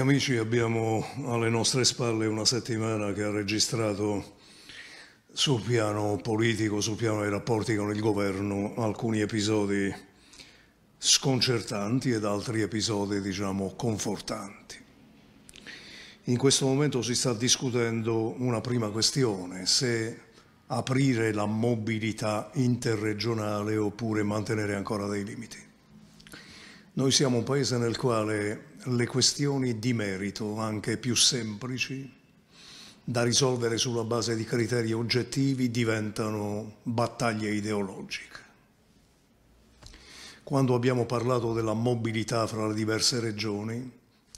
amici abbiamo alle nostre spalle una settimana che ha registrato sul piano politico, sul piano dei rapporti con il governo, alcuni episodi sconcertanti ed altri episodi, diciamo, confortanti. In questo momento si sta discutendo una prima questione, se aprire la mobilità interregionale oppure mantenere ancora dei limiti. Noi siamo un paese nel quale le questioni di merito, anche più semplici, da risolvere sulla base di criteri oggettivi, diventano battaglie ideologiche. Quando abbiamo parlato della mobilità fra le diverse regioni,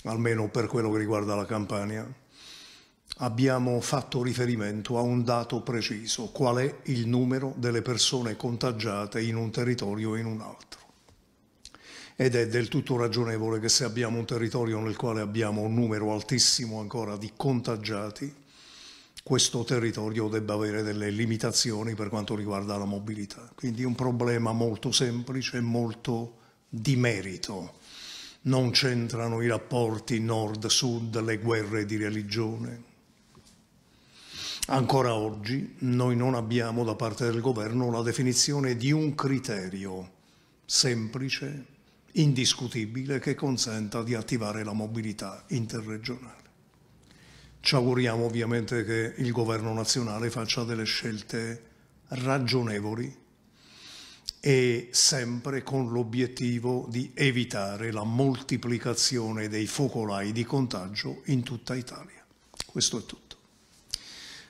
almeno per quello che riguarda la Campania, abbiamo fatto riferimento a un dato preciso, qual è il numero delle persone contagiate in un territorio o in un altro ed è del tutto ragionevole che se abbiamo un territorio nel quale abbiamo un numero altissimo ancora di contagiati, questo territorio debba avere delle limitazioni per quanto riguarda la mobilità. Quindi è un problema molto semplice e molto di merito. Non c'entrano i rapporti nord-sud, le guerre di religione, Ancora oggi noi non abbiamo da parte del governo la definizione di un criterio semplice indiscutibile che consenta di attivare la mobilità interregionale. Ci auguriamo ovviamente che il governo nazionale faccia delle scelte ragionevoli e sempre con l'obiettivo di evitare la moltiplicazione dei focolai di contagio in tutta Italia. Questo è tutto.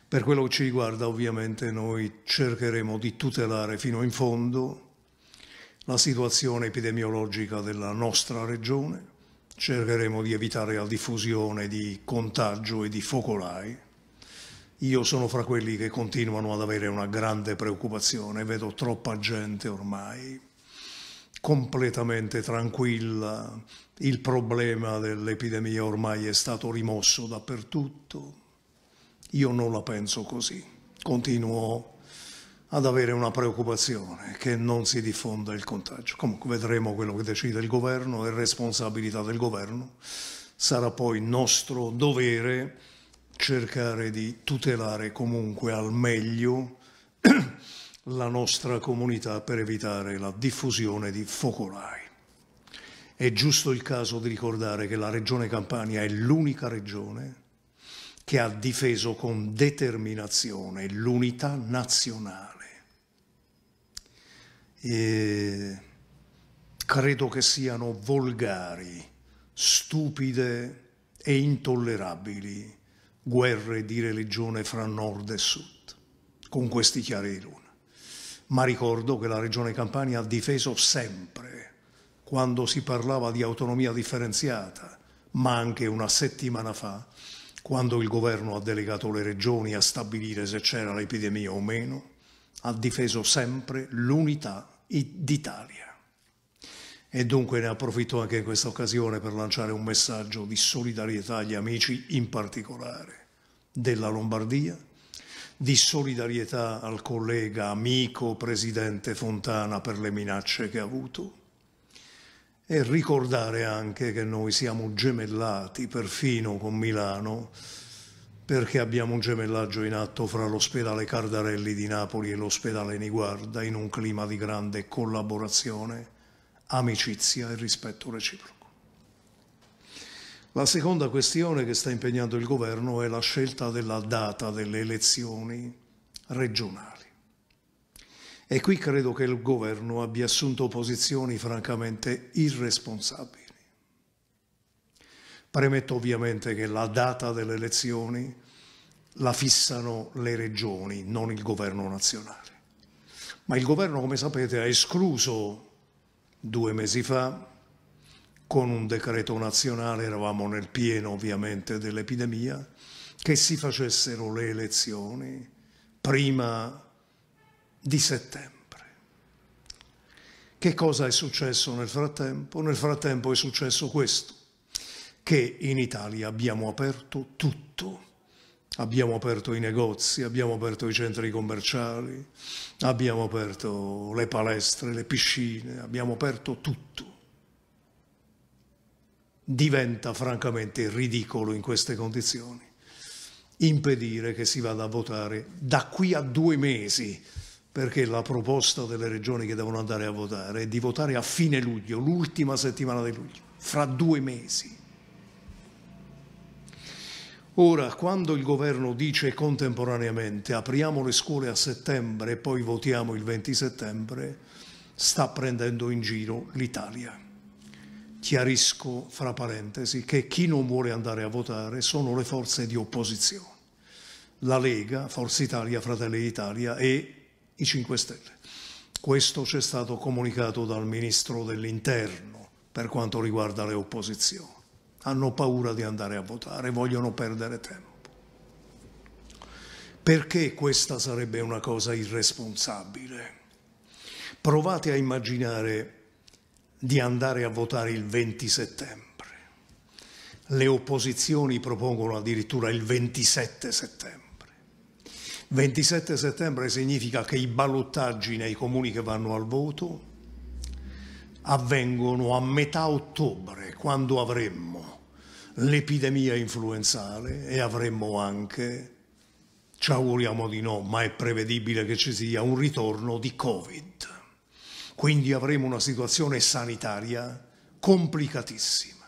Per quello che ci riguarda ovviamente noi cercheremo di tutelare fino in fondo la situazione epidemiologica della nostra regione, cercheremo di evitare la diffusione di contagio e di focolai. Io sono fra quelli che continuano ad avere una grande preoccupazione, vedo troppa gente ormai completamente tranquilla, il problema dell'epidemia ormai è stato rimosso dappertutto. Io non la penso così, continuo ad avere una preoccupazione che non si diffonda il contagio. Comunque vedremo quello che decide il governo, è responsabilità del governo, sarà poi nostro dovere cercare di tutelare comunque al meglio la nostra comunità per evitare la diffusione di focolai. È giusto il caso di ricordare che la Regione Campania è l'unica regione che ha difeso con determinazione l'unità nazionale e credo che siano volgari, stupide e intollerabili guerre di religione fra nord e sud, con questi chiari di luna. Ma ricordo che la regione Campania ha difeso sempre, quando si parlava di autonomia differenziata, ma anche una settimana fa, quando il governo ha delegato le regioni a stabilire se c'era l'epidemia o meno, ha difeso sempre l'unità d'Italia. E dunque ne approfitto anche in questa occasione per lanciare un messaggio di solidarietà agli amici in particolare della Lombardia, di solidarietà al collega, amico, presidente Fontana per le minacce che ha avuto e ricordare anche che noi siamo gemellati perfino con Milano perché abbiamo un gemellaggio in atto fra l'ospedale Cardarelli di Napoli e l'ospedale Niguarda in un clima di grande collaborazione, amicizia e rispetto reciproco. La seconda questione che sta impegnando il governo è la scelta della data delle elezioni regionali. E qui credo che il governo abbia assunto posizioni francamente irresponsabili. Premetto ovviamente che la data delle elezioni la fissano le regioni, non il governo nazionale. Ma il governo, come sapete, ha escluso due mesi fa con un decreto nazionale, eravamo nel pieno ovviamente dell'epidemia, che si facessero le elezioni prima di settembre. Che cosa è successo nel frattempo? Nel frattempo è successo questo che in Italia abbiamo aperto tutto. Abbiamo aperto i negozi, abbiamo aperto i centri commerciali, abbiamo aperto le palestre, le piscine, abbiamo aperto tutto. Diventa francamente ridicolo in queste condizioni impedire che si vada a votare da qui a due mesi, perché la proposta delle regioni che devono andare a votare è di votare a fine luglio, l'ultima settimana di luglio, fra due mesi. Ora, quando il governo dice contemporaneamente apriamo le scuole a settembre e poi votiamo il 20 settembre, sta prendendo in giro l'Italia. Chiarisco, fra parentesi, che chi non vuole andare a votare sono le forze di opposizione, la Lega, Forza Italia, Fratelli Italia e i 5 Stelle. Questo ci è stato comunicato dal Ministro dell'Interno per quanto riguarda le opposizioni hanno paura di andare a votare, vogliono perdere tempo. Perché questa sarebbe una cosa irresponsabile? Provate a immaginare di andare a votare il 20 settembre. Le opposizioni propongono addirittura il 27 settembre. 27 settembre significa che i ballottaggi nei comuni che vanno al voto avvengono a metà ottobre, quando avremmo l'epidemia influenzale e avremmo anche, ci auguriamo di no, ma è prevedibile che ci sia un ritorno di Covid. Quindi avremo una situazione sanitaria complicatissima.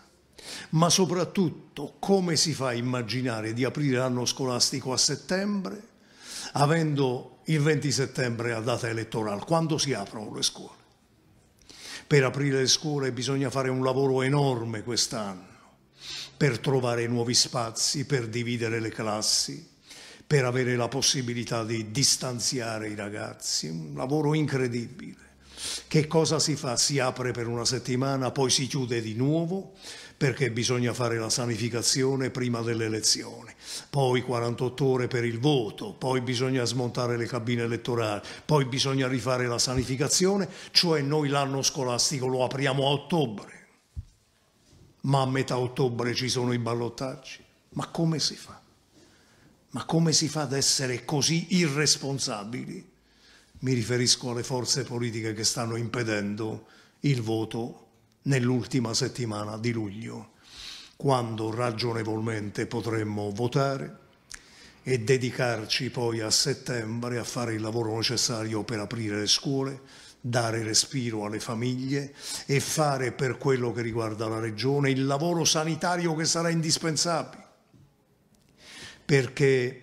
Ma soprattutto come si fa a immaginare di aprire l'anno scolastico a settembre, avendo il 20 settembre la data elettorale? Quando si aprono le scuole? Per aprire le scuole bisogna fare un lavoro enorme quest'anno per trovare nuovi spazi, per dividere le classi, per avere la possibilità di distanziare i ragazzi. Un lavoro incredibile. Che cosa si fa? Si apre per una settimana, poi si chiude di nuovo, perché bisogna fare la sanificazione prima delle elezioni, poi 48 ore per il voto, poi bisogna smontare le cabine elettorali, poi bisogna rifare la sanificazione, cioè noi l'anno scolastico lo apriamo a ottobre, ma a metà ottobre ci sono i ballottaggi. Ma come si fa? Ma come si fa ad essere così irresponsabili? Mi riferisco alle forze politiche che stanno impedendo il voto nell'ultima settimana di luglio, quando ragionevolmente potremmo votare e dedicarci poi a settembre a fare il lavoro necessario per aprire le scuole, dare respiro alle famiglie e fare per quello che riguarda la regione il lavoro sanitario che sarà indispensabile. Perché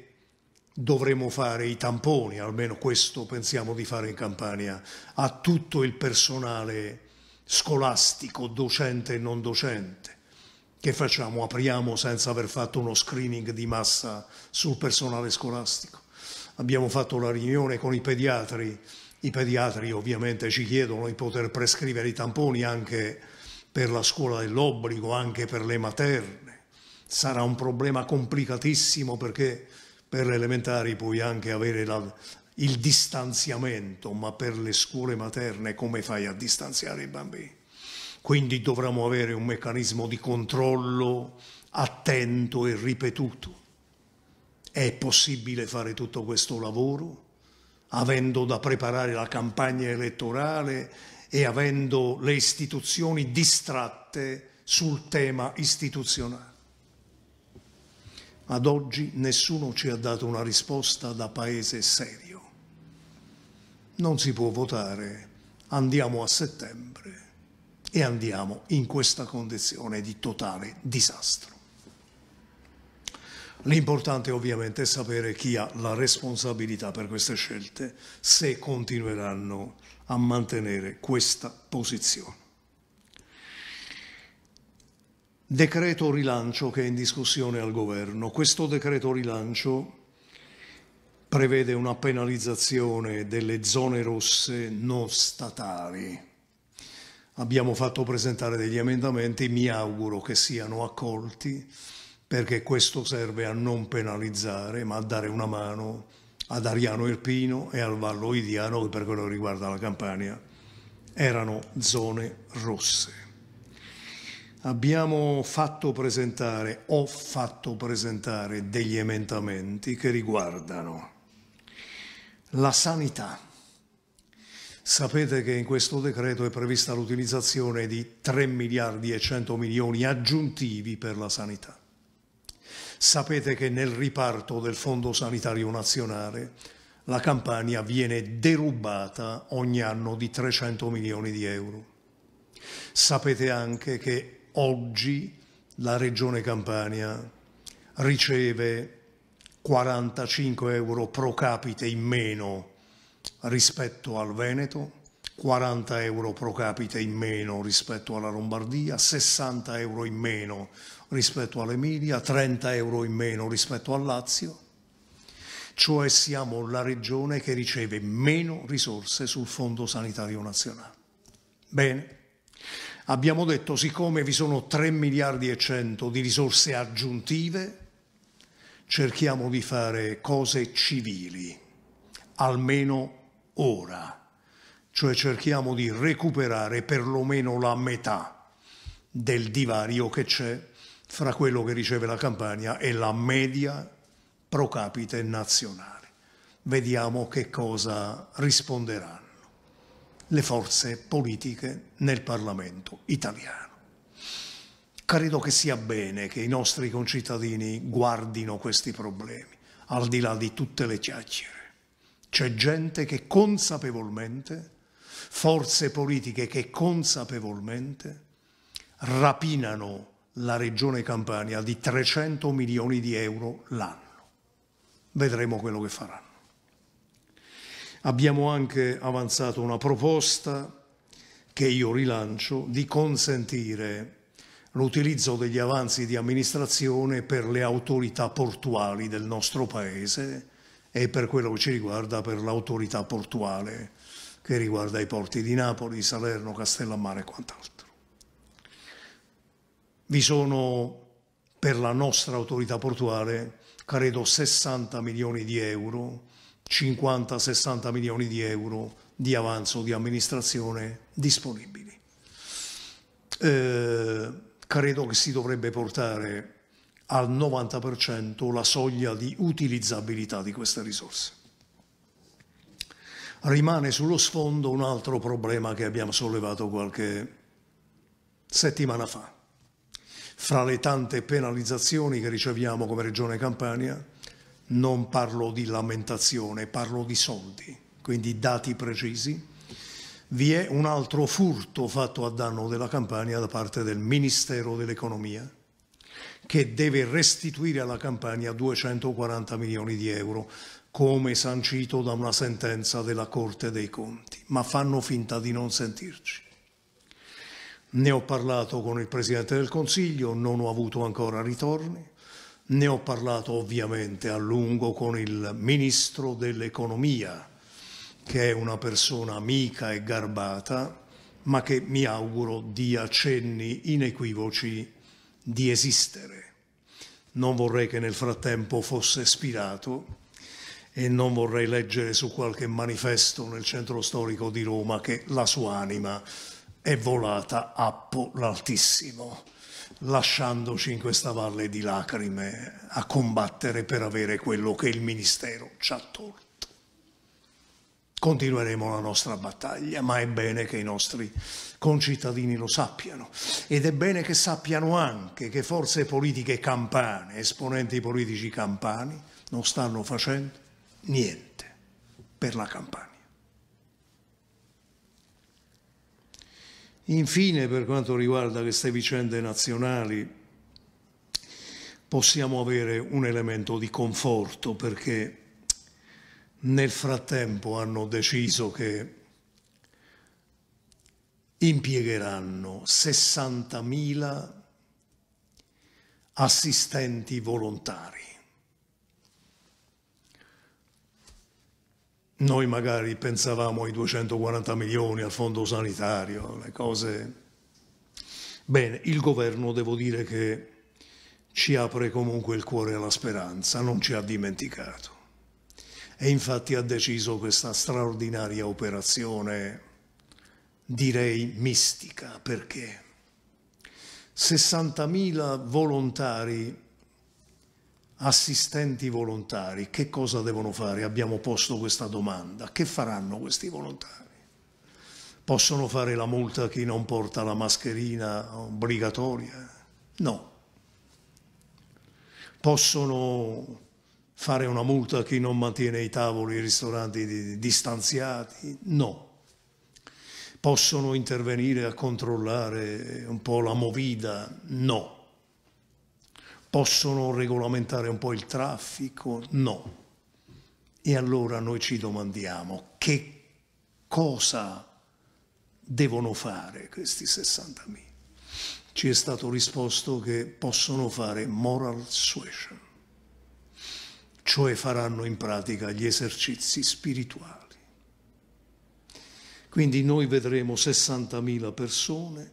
dovremo fare i tamponi, almeno questo pensiamo di fare in Campania, a tutto il personale scolastico, docente e non docente. Che facciamo? Apriamo senza aver fatto uno screening di massa sul personale scolastico. Abbiamo fatto la riunione con i pediatri, i pediatri ovviamente ci chiedono di poter prescrivere i tamponi anche per la scuola dell'obbligo, anche per le materne. Sarà un problema complicatissimo perché per le elementari puoi anche avere la, il distanziamento, ma per le scuole materne come fai a distanziare i bambini? Quindi dovremmo avere un meccanismo di controllo attento e ripetuto. È possibile fare tutto questo lavoro avendo da preparare la campagna elettorale e avendo le istituzioni distratte sul tema istituzionale? Ad oggi nessuno ci ha dato una risposta da paese serio non si può votare, andiamo a settembre e andiamo in questa condizione di totale disastro. L'importante ovviamente è sapere chi ha la responsabilità per queste scelte, se continueranno a mantenere questa posizione. Decreto rilancio che è in discussione al governo. Questo decreto rilancio prevede una penalizzazione delle zone rosse non statali. Abbiamo fatto presentare degli emendamenti, mi auguro che siano accolti perché questo serve a non penalizzare ma a dare una mano ad Ariano Irpino e al Vallo Idiano che per quello che riguarda la Campania erano zone rosse. Abbiamo fatto presentare, ho fatto presentare degli emendamenti che riguardano la sanità. Sapete che in questo decreto è prevista l'utilizzazione di 3 miliardi e 100 milioni aggiuntivi per la sanità. Sapete che nel riparto del Fondo Sanitario Nazionale la Campania viene derubata ogni anno di 300 milioni di euro. Sapete anche che oggi la Regione Campania riceve 45 euro pro capite in meno rispetto al Veneto, 40 euro pro capite in meno rispetto alla Lombardia, 60 euro in meno rispetto all'Emilia, 30 euro in meno rispetto al Lazio, cioè siamo la regione che riceve meno risorse sul Fondo Sanitario Nazionale. Bene, abbiamo detto siccome vi sono 3 miliardi e 100 di risorse aggiuntive, cerchiamo di fare cose civili, almeno ora, cioè cerchiamo di recuperare perlomeno la metà del divario che c'è fra quello che riceve la Campania e la media pro capite nazionale. Vediamo che cosa risponderanno le forze politiche nel Parlamento italiano credo che sia bene che i nostri concittadini guardino questi problemi, al di là di tutte le chiacchiere. C'è gente che consapevolmente, forze politiche che consapevolmente rapinano la regione Campania di 300 milioni di euro l'anno. Vedremo quello che faranno. Abbiamo anche avanzato una proposta che io rilancio di consentire l'utilizzo degli avanzi di amministrazione per le autorità portuali del nostro Paese e per quello che ci riguarda per l'autorità portuale che riguarda i porti di Napoli, Salerno, Castellammare e quant'altro. Vi sono per la nostra autorità portuale credo 60 milioni di euro, 50-60 milioni di euro di avanzo di amministrazione disponibili. Eh, credo che si dovrebbe portare al 90% la soglia di utilizzabilità di queste risorse. Rimane sullo sfondo un altro problema che abbiamo sollevato qualche settimana fa. Fra le tante penalizzazioni che riceviamo come Regione Campania, non parlo di lamentazione, parlo di soldi, quindi dati precisi vi è un altro furto fatto a danno della Campania da parte del Ministero dell'Economia che deve restituire alla Campania 240 milioni di euro come sancito da una sentenza della Corte dei Conti, ma fanno finta di non sentirci. Ne ho parlato con il Presidente del Consiglio, non ho avuto ancora ritorni, ne ho parlato ovviamente a lungo con il Ministro dell'Economia, che è una persona amica e garbata, ma che mi auguro dia cenni inequivoci di esistere. Non vorrei che nel frattempo fosse spirato e non vorrei leggere su qualche manifesto nel centro storico di Roma che la sua anima è volata appo l'altissimo, lasciandoci in questa valle di lacrime a combattere per avere quello che il Ministero ci ha tolto. Continueremo la nostra battaglia, ma è bene che i nostri concittadini lo sappiano ed è bene che sappiano anche che forze politiche campane, esponenti politici campani, non stanno facendo niente per la campagna. Infine, per quanto riguarda queste vicende nazionali, possiamo avere un elemento di conforto perché nel frattempo hanno deciso che impiegheranno 60.000 assistenti volontari. Noi magari pensavamo ai 240 milioni al fondo sanitario, le cose... Bene, il governo devo dire che ci apre comunque il cuore alla speranza, non ci ha dimenticato e infatti ha deciso questa straordinaria operazione, direi mistica, perché 60.000 volontari, assistenti volontari, che cosa devono fare? Abbiamo posto questa domanda, che faranno questi volontari? Possono fare la multa a chi non porta la mascherina obbligatoria? No. Possono fare una multa a chi non mantiene i tavoli, i ristoranti distanziati, no. Possono intervenire a controllare un po' la movida, no. Possono regolamentare un po' il traffico, no. E allora noi ci domandiamo che cosa devono fare questi 60.000. Ci è stato risposto che possono fare moral suasion cioè faranno in pratica gli esercizi spirituali. Quindi noi vedremo 60.000 persone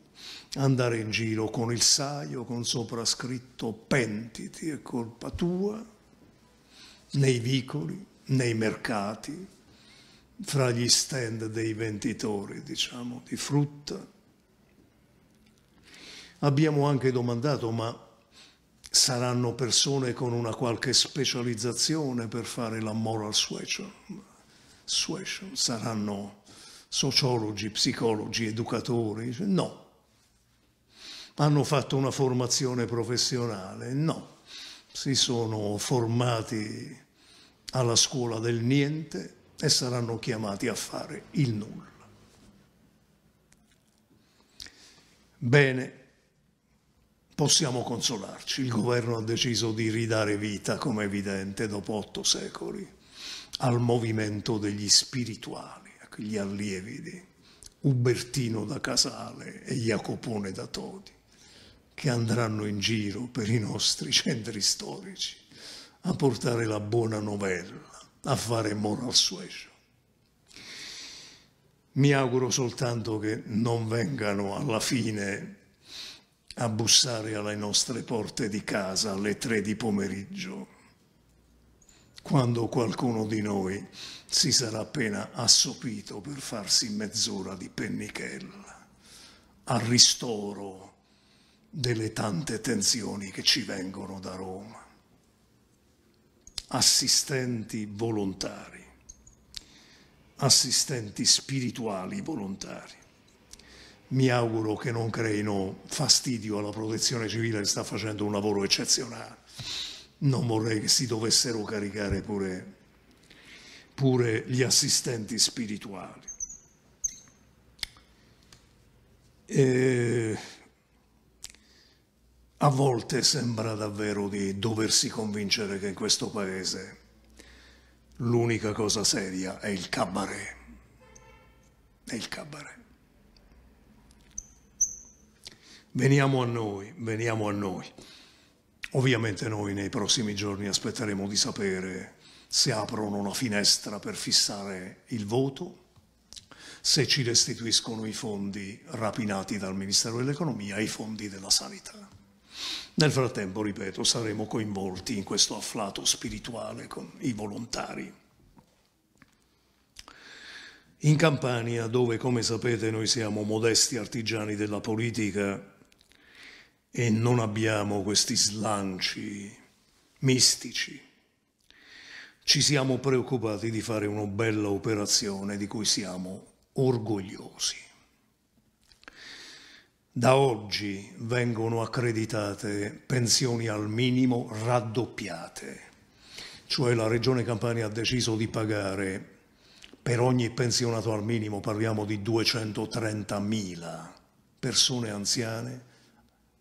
andare in giro con il saio, con soprascritto pentiti è colpa tua, nei vicoli, nei mercati, fra gli stand dei venditori, diciamo, di frutta. Abbiamo anche domandato, ma saranno persone con una qualche specializzazione per fare la moral suasion, suasion. saranno sociologi, psicologi, educatori, no. Hanno fatto una formazione professionale, no. Si sono formati alla scuola del niente e saranno chiamati a fare il nulla. Bene, possiamo consolarci. Il governo ha deciso di ridare vita, come è evidente, dopo otto secoli, al movimento degli spirituali, agli allievi di Ubertino da Casale e Jacopone da Todi, che andranno in giro per i nostri centri storici a portare la buona novella, a fare moral suasion. Mi auguro soltanto che non vengano alla fine a bussare alle nostre porte di casa alle tre di pomeriggio, quando qualcuno di noi si sarà appena assopito per farsi mezz'ora di pennichella, al ristoro delle tante tensioni che ci vengono da Roma. Assistenti volontari, assistenti spirituali volontari mi auguro che non creino fastidio alla protezione civile che sta facendo un lavoro eccezionale. Non vorrei che si dovessero caricare pure, pure gli assistenti spirituali. E a volte sembra davvero di doversi convincere che in questo paese l'unica cosa seria è il cabaret. È il cabaret. veniamo a noi, veniamo a noi. Ovviamente noi nei prossimi giorni aspetteremo di sapere se aprono una finestra per fissare il voto, se ci restituiscono i fondi rapinati dal Ministero dell'Economia e i fondi della Sanità. Nel frattempo, ripeto, saremo coinvolti in questo afflato spirituale con i volontari. In Campania, dove come sapete noi siamo modesti artigiani della politica, e non abbiamo questi slanci mistici. Ci siamo preoccupati di fare una bella operazione di cui siamo orgogliosi. Da oggi vengono accreditate pensioni al minimo raddoppiate, cioè la Regione Campania ha deciso di pagare per ogni pensionato al minimo, parliamo di 230.000 persone anziane,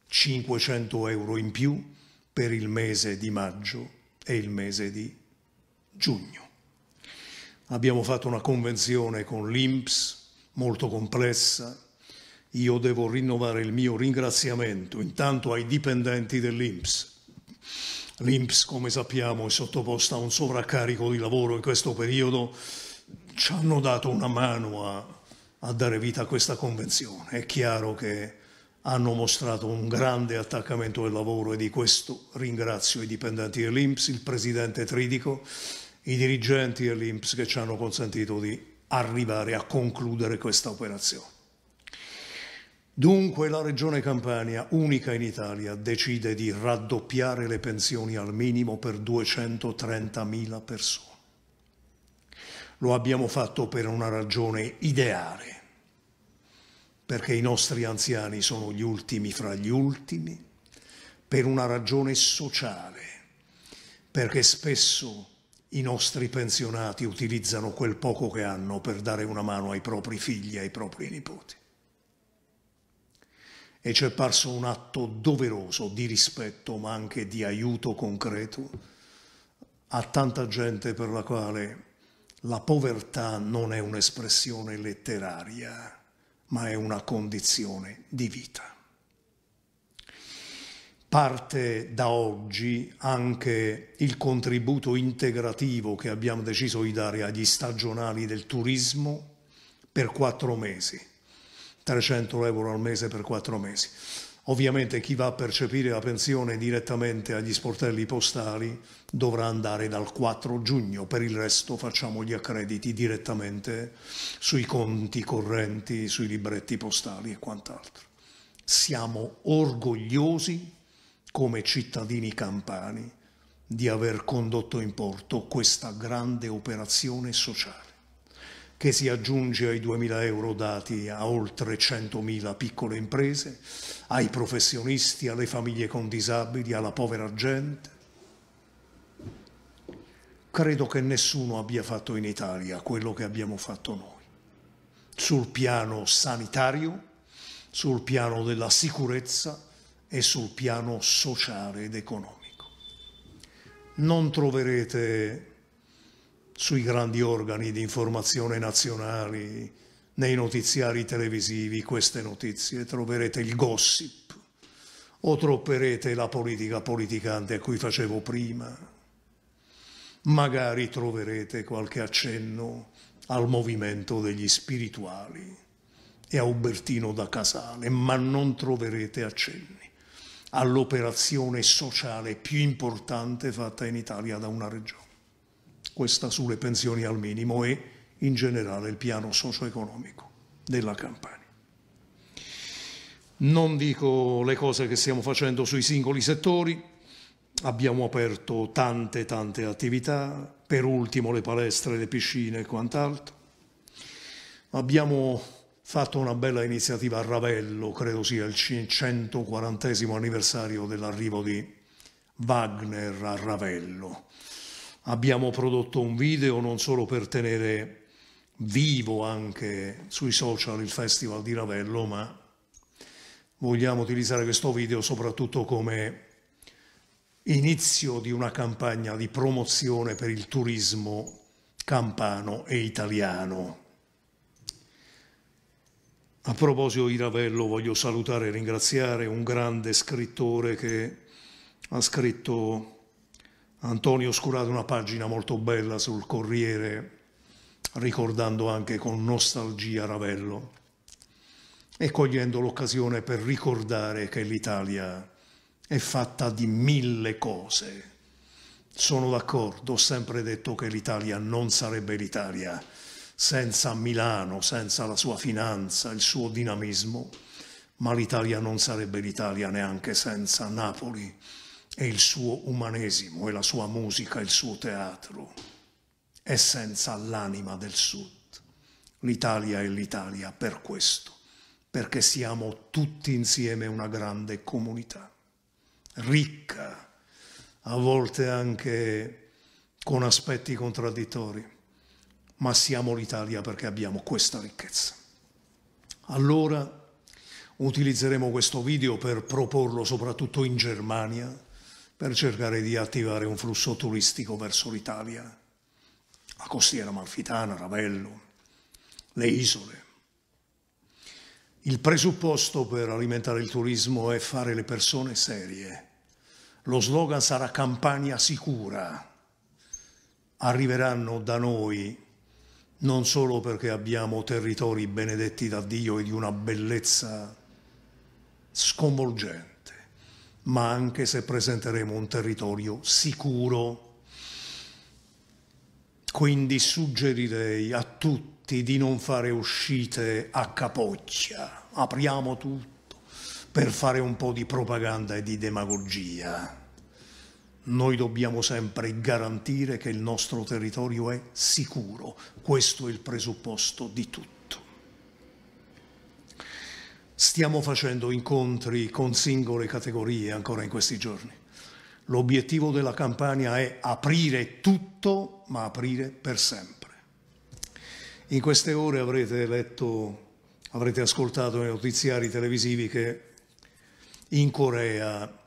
500 euro in più per il mese di maggio e il mese di giugno. Abbiamo fatto una convenzione con l'INPS molto complessa. Io devo rinnovare il mio ringraziamento intanto ai dipendenti dell'INPS. L'INPS, come sappiamo, è sottoposta a un sovraccarico di lavoro in questo periodo. Ci hanno dato una mano a, a dare vita a questa convenzione. È chiaro che hanno mostrato un grande attaccamento al lavoro e di questo ringrazio i dipendenti dell'INPS, il presidente Tridico, i dirigenti dell'INPS che ci hanno consentito di arrivare a concludere questa operazione. Dunque la Regione Campania, unica in Italia, decide di raddoppiare le pensioni al minimo per 230.000 persone. Lo abbiamo fatto per una ragione ideale, perché i nostri anziani sono gli ultimi fra gli ultimi, per una ragione sociale, perché spesso i nostri pensionati utilizzano quel poco che hanno per dare una mano ai propri figli e ai propri nipoti. E ci è parso un atto doveroso di rispetto, ma anche di aiuto concreto a tanta gente per la quale la povertà non è un'espressione letteraria ma è una condizione di vita. Parte da oggi anche il contributo integrativo che abbiamo deciso di dare agli stagionali del turismo per quattro mesi, 300 euro al mese per quattro mesi. Ovviamente chi va a percepire la pensione direttamente agli sportelli postali dovrà andare dal 4 giugno, per il resto facciamo gli accrediti direttamente sui conti correnti, sui libretti postali e quant'altro. Siamo orgogliosi come cittadini campani di aver condotto in porto questa grande operazione sociale che si aggiunge ai 2.000 euro dati a oltre 100.000 piccole imprese, ai professionisti, alle famiglie con disabili, alla povera gente. Credo che nessuno abbia fatto in Italia quello che abbiamo fatto noi, sul piano sanitario, sul piano della sicurezza e sul piano sociale ed economico. Non troverete sui grandi organi di informazione nazionali, nei notiziari televisivi queste notizie, troverete il gossip o tropperete la politica politicante a cui facevo prima. Magari troverete qualche accenno al movimento degli spirituali e a Ubertino da Casale, ma non troverete accenni all'operazione sociale più importante fatta in Italia da una regione questa sulle pensioni al minimo e in generale il piano socio-economico della Campania. Non dico le cose che stiamo facendo sui singoli settori, abbiamo aperto tante tante attività, per ultimo le palestre, le piscine e quant'altro. Abbiamo fatto una bella iniziativa a Ravello, credo sia il 140 anniversario dell'arrivo di Wagner a Ravello abbiamo prodotto un video non solo per tenere vivo anche sui social il Festival di Ravello, ma vogliamo utilizzare questo video soprattutto come inizio di una campagna di promozione per il turismo campano e italiano. A proposito di Ravello voglio salutare e ringraziare un grande scrittore che ha scritto Antonio Scurato una pagina molto bella sul Corriere, ricordando anche con nostalgia Ravello e cogliendo l'occasione per ricordare che l'Italia è fatta di mille cose. Sono d'accordo, ho sempre detto che l'Italia non sarebbe l'Italia senza Milano, senza la sua finanza, il suo dinamismo, ma l'Italia non sarebbe l'Italia neanche senza Napoli è il suo umanesimo, è la sua musica, il suo teatro. È senza l'anima del Sud. L'Italia è l'Italia per questo, perché siamo tutti insieme una grande comunità, ricca, a volte anche con aspetti contraddittori, ma siamo l'Italia perché abbiamo questa ricchezza. Allora utilizzeremo questo video per proporlo soprattutto in Germania, per cercare di attivare un flusso turistico verso l'Italia, la costiera malfitana, Ravello, le isole. Il presupposto per alimentare il turismo è fare le persone serie. Lo slogan sarà Campania sicura. Arriveranno da noi non solo perché abbiamo territori benedetti da Dio e di una bellezza sconvolgente, ma anche se presenteremo un territorio sicuro. Quindi suggerirei a tutti di non fare uscite a capoccia, apriamo tutto per fare un po' di propaganda e di demagogia. Noi dobbiamo sempre garantire che il nostro territorio è sicuro, questo è il presupposto di tutto. Stiamo facendo incontri con singole categorie ancora in questi giorni. L'obiettivo della campagna è aprire tutto, ma aprire per sempre. In queste ore avrete letto, avrete ascoltato nei notiziari televisivi che in Corea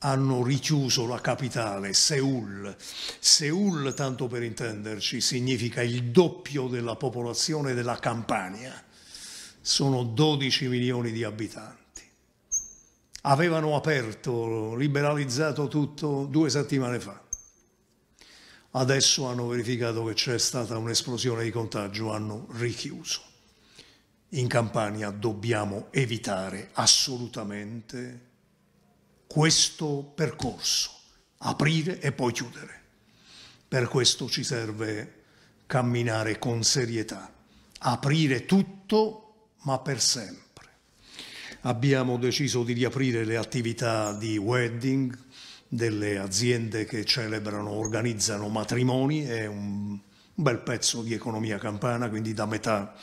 hanno richiuso la capitale, Seul. Seul, tanto per intenderci, significa il doppio della popolazione della Campania sono 12 milioni di abitanti. Avevano aperto, liberalizzato tutto due settimane fa. Adesso hanno verificato che c'è stata un'esplosione di contagio, hanno richiuso. In Campania dobbiamo evitare assolutamente questo percorso, aprire e poi chiudere. Per questo ci serve camminare con serietà, aprire tutto ma per sempre. Abbiamo deciso di riaprire le attività di wedding delle aziende che celebrano, organizzano matrimoni, è un bel pezzo di economia campana, quindi da metà,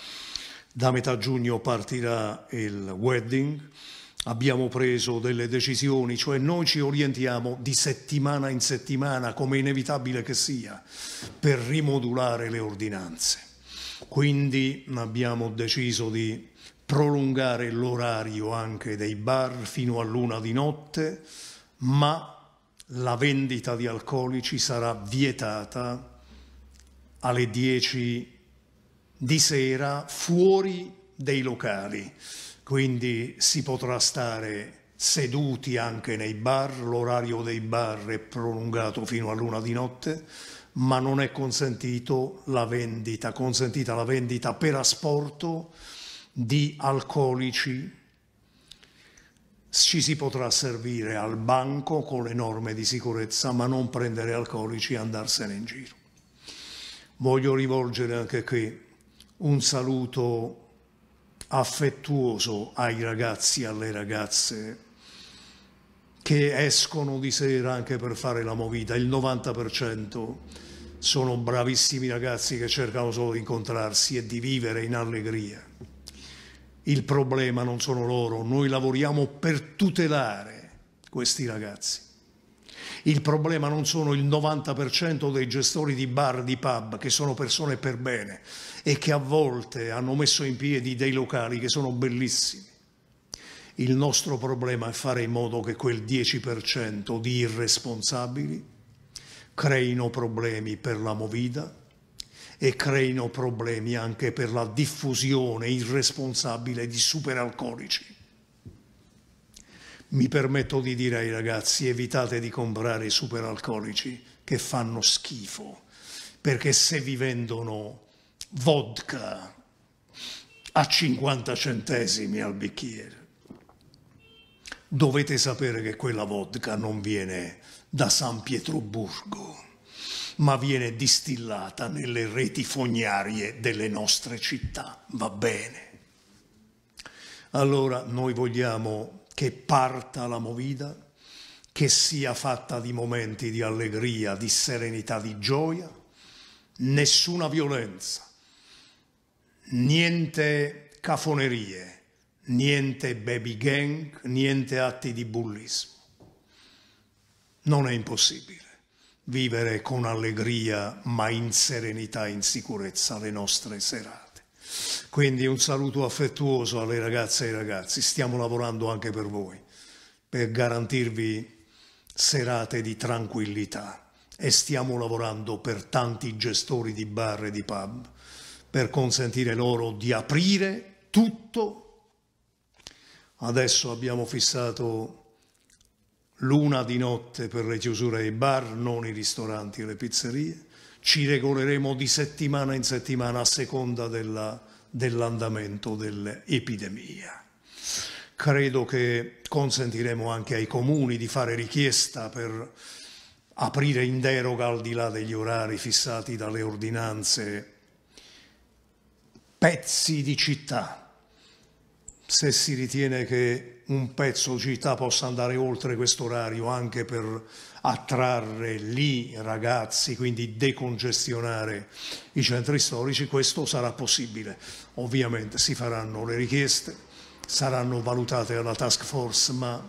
da metà giugno partirà il wedding abbiamo preso delle decisioni, cioè noi ci orientiamo di settimana in settimana, come inevitabile che sia, per rimodulare le ordinanze. Quindi abbiamo deciso di prolungare l'orario anche dei bar fino a luna di notte, ma la vendita di alcolici sarà vietata alle 10 di sera fuori dei locali, quindi si potrà stare seduti anche nei bar, l'orario dei bar è prolungato fino a luna di notte, ma non è consentito la vendita, consentita la vendita per asporto di alcolici. Ci si potrà servire al banco con le norme di sicurezza, ma non prendere alcolici e andarsene in giro. Voglio rivolgere anche qui un saluto affettuoso ai ragazzi e alle ragazze che escono di sera anche per fare la movita, il 90% sono bravissimi ragazzi che cercano solo di incontrarsi e di vivere in allegria. Il problema non sono loro, noi lavoriamo per tutelare questi ragazzi. Il problema non sono il 90% dei gestori di bar, di pub, che sono persone per bene e che a volte hanno messo in piedi dei locali che sono bellissimi il nostro problema è fare in modo che quel 10% di irresponsabili creino problemi per la movida e creino problemi anche per la diffusione irresponsabile di superalcolici. Mi permetto di dire ai ragazzi evitate di comprare i superalcolici che fanno schifo, perché se vi vendono vodka a 50 centesimi al bicchiere, dovete sapere che quella vodka non viene da San Pietroburgo, ma viene distillata nelle reti fognarie delle nostre città, va bene. Allora noi vogliamo che parta la movida, che sia fatta di momenti di allegria, di serenità, di gioia, nessuna violenza, niente cafonerie niente baby gang, niente atti di bullismo. Non è impossibile vivere con allegria ma in serenità e in sicurezza le nostre serate. Quindi un saluto affettuoso alle ragazze e ai ragazzi, stiamo lavorando anche per voi, per garantirvi serate di tranquillità e stiamo lavorando per tanti gestori di bar e di pub per consentire loro di aprire tutto Adesso abbiamo fissato l'una di notte per le chiusure dei bar, non i ristoranti e le pizzerie. Ci regoleremo di settimana in settimana a seconda dell'andamento dell'epidemia. Credo che consentiremo anche ai comuni di fare richiesta per aprire in deroga al di là degli orari fissati dalle ordinanze pezzi di città se si ritiene che un pezzo di città possa andare oltre questo orario anche per attrarre lì ragazzi, quindi decongestionare i centri storici, questo sarà possibile. Ovviamente si faranno le richieste, saranno valutate dalla task force, ma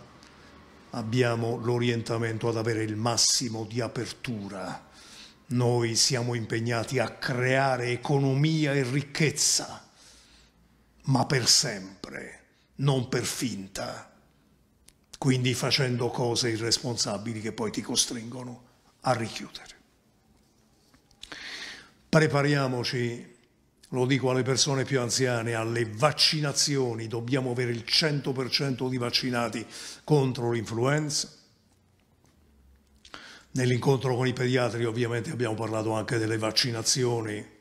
abbiamo l'orientamento ad avere il massimo di apertura. Noi siamo impegnati a creare economia e ricchezza ma per sempre, non per finta, quindi facendo cose irresponsabili che poi ti costringono a richiudere. Prepariamoci, lo dico alle persone più anziane, alle vaccinazioni, dobbiamo avere il 100% di vaccinati contro l'influenza. Nell'incontro con i pediatri ovviamente abbiamo parlato anche delle vaccinazioni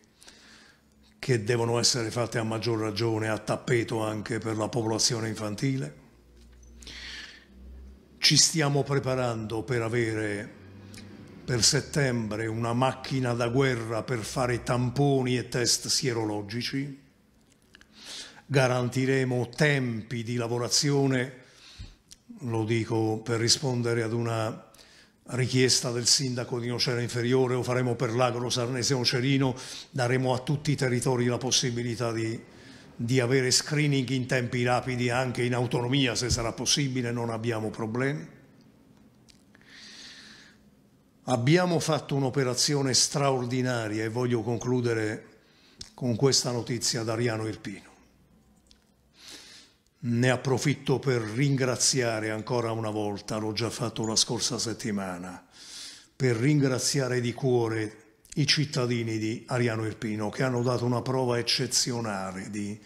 che devono essere fatte a maggior ragione a tappeto anche per la popolazione infantile. Ci stiamo preparando per avere per settembre una macchina da guerra per fare tamponi e test sierologici. Garantiremo tempi di lavorazione, lo dico per rispondere ad una richiesta del sindaco di Nocera Inferiore o faremo per l'agro sarnese Nocerino, daremo a tutti i territori la possibilità di, di avere screening in tempi rapidi anche in autonomia se sarà possibile, non abbiamo problemi. Abbiamo fatto un'operazione straordinaria e voglio concludere con questa notizia ad Ariano Irpino. Ne approfitto per ringraziare ancora una volta, l'ho già fatto la scorsa settimana, per ringraziare di cuore i cittadini di Ariano Irpino che hanno dato una prova eccezionale di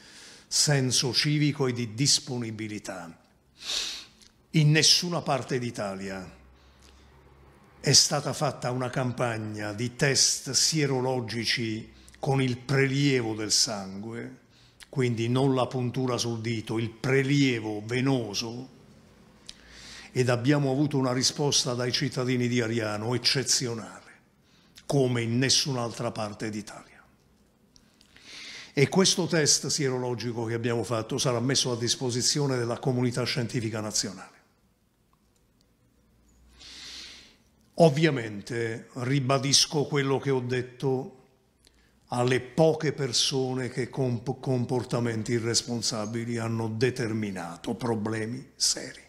senso civico e di disponibilità. In nessuna parte d'Italia è stata fatta una campagna di test sierologici con il prelievo del sangue quindi non la puntura sul dito, il prelievo venoso, ed abbiamo avuto una risposta dai cittadini di Ariano eccezionale, come in nessun'altra parte d'Italia. E questo test sierologico che abbiamo fatto sarà messo a disposizione della comunità scientifica nazionale. Ovviamente ribadisco quello che ho detto alle poche persone che con comportamenti irresponsabili hanno determinato problemi seri.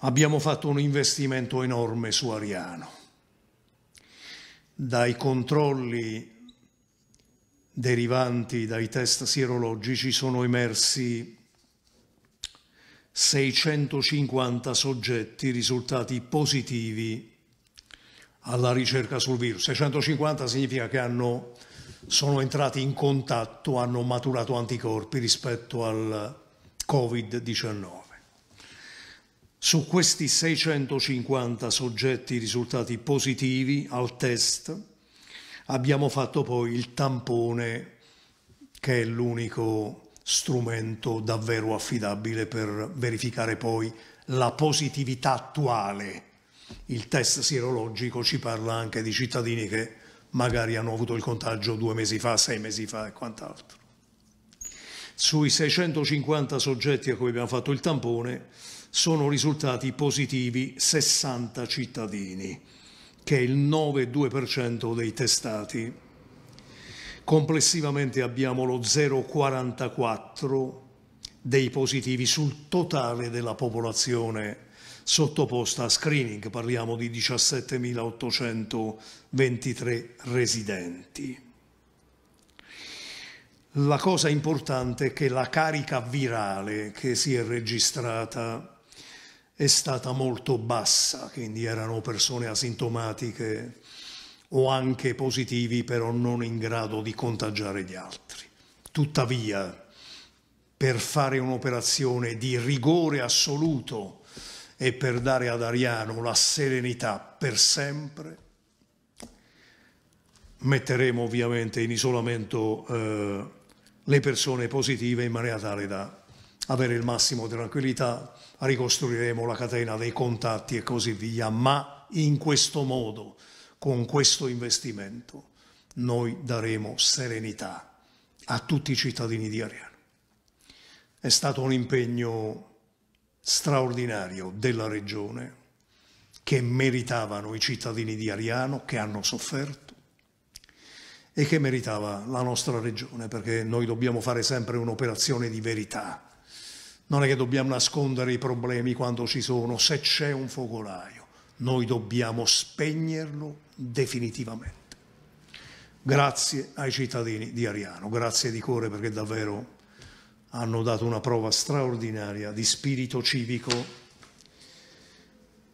Abbiamo fatto un investimento enorme su Ariano, dai controlli derivanti dai test sierologici sono emersi 650 soggetti risultati positivi alla ricerca sul virus. 650 significa che hanno, sono entrati in contatto, hanno maturato anticorpi rispetto al Covid-19. Su questi 650 soggetti risultati positivi al test abbiamo fatto poi il tampone che è l'unico strumento davvero affidabile per verificare poi la positività attuale il test sierologico ci parla anche di cittadini che magari hanno avuto il contagio due mesi fa, sei mesi fa e quant'altro. Sui 650 soggetti a cui abbiamo fatto il tampone sono risultati positivi 60 cittadini, che è il 9,2% dei testati. Complessivamente abbiamo lo 0,44 dei positivi sul totale della popolazione sottoposta a screening, parliamo di 17.823 residenti. La cosa importante è che la carica virale che si è registrata è stata molto bassa, quindi erano persone asintomatiche o anche positivi però non in grado di contagiare gli altri. Tuttavia, per fare un'operazione di rigore assoluto e per dare ad Ariano la serenità per sempre, metteremo ovviamente in isolamento eh, le persone positive in maniera tale da avere il massimo di tranquillità, ricostruiremo la catena dei contatti e così via, ma in questo modo, con questo investimento, noi daremo serenità a tutti i cittadini di Ariano. È stato un impegno straordinario della regione che meritavano i cittadini di Ariano che hanno sofferto e che meritava la nostra regione perché noi dobbiamo fare sempre un'operazione di verità. Non è che dobbiamo nascondere i problemi quando ci sono, se c'è un focolaio, noi dobbiamo spegnerlo definitivamente. Grazie ai cittadini di Ariano, grazie di cuore perché davvero hanno dato una prova straordinaria di spirito civico.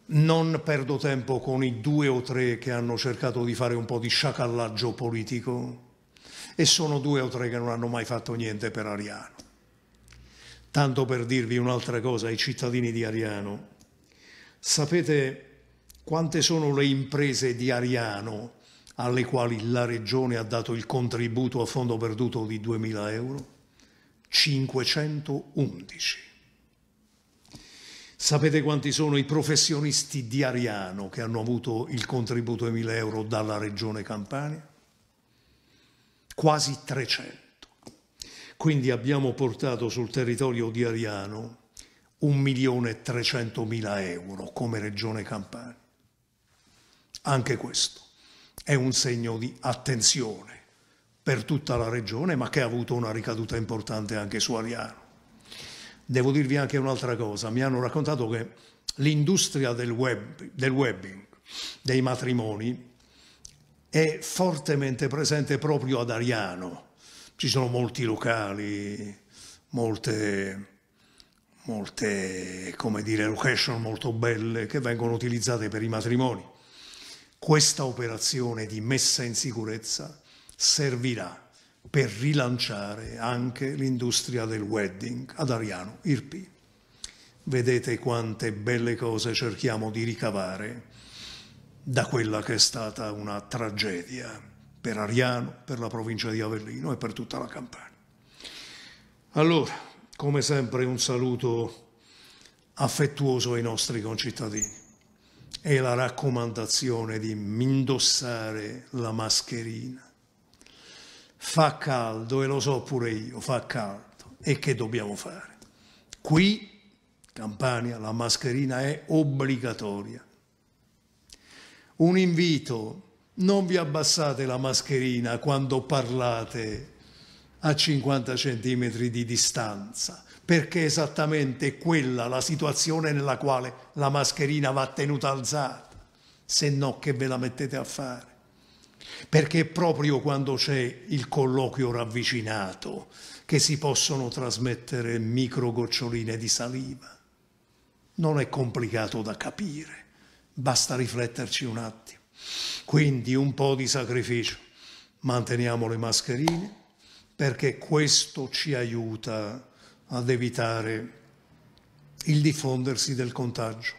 Non perdo tempo con i due o tre che hanno cercato di fare un po' di sciacallaggio politico e sono due o tre che non hanno mai fatto niente per Ariano. Tanto per dirvi un'altra cosa ai cittadini di Ariano, sapete quante sono le imprese di Ariano alle quali la Regione ha dato il contributo a fondo perduto di 2.000 euro? 511. Sapete quanti sono i professionisti di Ariano che hanno avuto il contributo di 1000 euro dalla regione Campania? Quasi 300. Quindi abbiamo portato sul territorio di Ariano 1.300.000 euro come regione Campania. Anche questo è un segno di attenzione per tutta la regione, ma che ha avuto una ricaduta importante anche su Ariano. Devo dirvi anche un'altra cosa, mi hanno raccontato che l'industria del, web, del webbing, dei matrimoni, è fortemente presente proprio ad Ariano. Ci sono molti locali, molte, molte come dire, location molto belle che vengono utilizzate per i matrimoni. Questa operazione di messa in sicurezza servirà per rilanciare anche l'industria del wedding ad Ariano Irpi. Vedete quante belle cose cerchiamo di ricavare da quella che è stata una tragedia per Ariano, per la provincia di Avellino e per tutta la Campania. Allora, come sempre un saluto affettuoso ai nostri concittadini e la raccomandazione di indossare la mascherina fa caldo e lo so pure io, fa caldo. E che dobbiamo fare? Qui, Campania, la mascherina è obbligatoria. Un invito, non vi abbassate la mascherina quando parlate a 50 centimetri di distanza, perché è esattamente quella la situazione nella quale la mascherina va tenuta alzata, se no che ve la mettete a fare? perché è proprio quando c'è il colloquio ravvicinato che si possono trasmettere micro goccioline di saliva. Non è complicato da capire, basta rifletterci un attimo. Quindi un po' di sacrificio, manteniamo le mascherine perché questo ci aiuta ad evitare il diffondersi del contagio.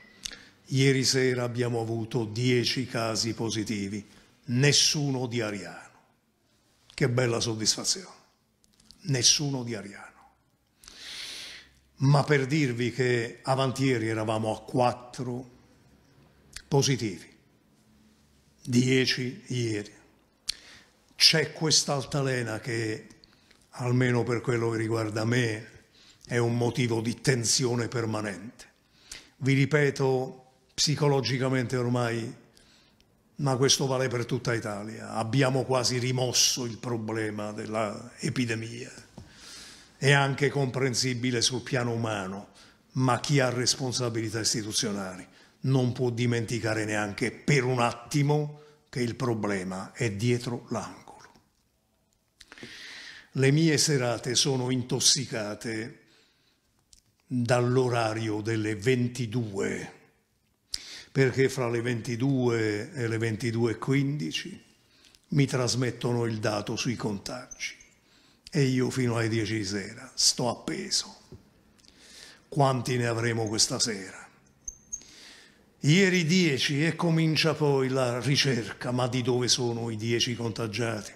Ieri sera abbiamo avuto 10 casi positivi nessuno di Ariano. Che bella soddisfazione, nessuno di Ariano. Ma per dirvi che avantieri eravamo a quattro positivi, dieci ieri. C'è quest'altalena che, almeno per quello che riguarda me, è un motivo di tensione permanente. Vi ripeto, psicologicamente ormai ma questo vale per tutta Italia. Abbiamo quasi rimosso il problema dell'epidemia. È anche comprensibile sul piano umano, ma chi ha responsabilità istituzionali non può dimenticare neanche per un attimo che il problema è dietro l'angolo. Le mie serate sono intossicate dall'orario delle 22 perché fra le 22 e le 22.15 mi trasmettono il dato sui contagi e io fino alle 10 di sera sto appeso. Quanti ne avremo questa sera? Ieri 10 e comincia poi la ricerca, ma di dove sono i 10 contagiati?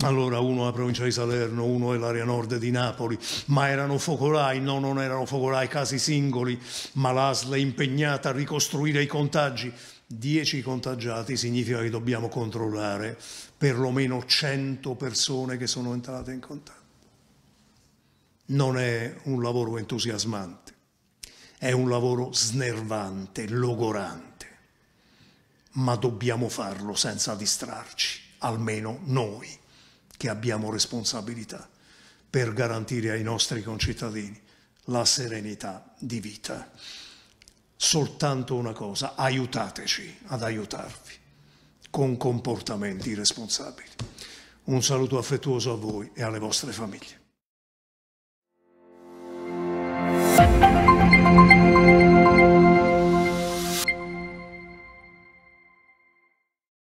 allora uno è la provincia di Salerno, uno è l'area nord di Napoli, ma erano focolai, no non erano focolai, casi singoli, ma l'ASL è impegnata a ricostruire i contagi, 10 contagiati significa che dobbiamo controllare perlomeno 100 persone che sono entrate in contatto. Non è un lavoro entusiasmante, è un lavoro snervante, logorante, ma dobbiamo farlo senza distrarci, almeno noi che abbiamo responsabilità per garantire ai nostri concittadini la serenità di vita. Soltanto una cosa, aiutateci ad aiutarvi con comportamenti responsabili. Un saluto affettuoso a voi e alle vostre famiglie.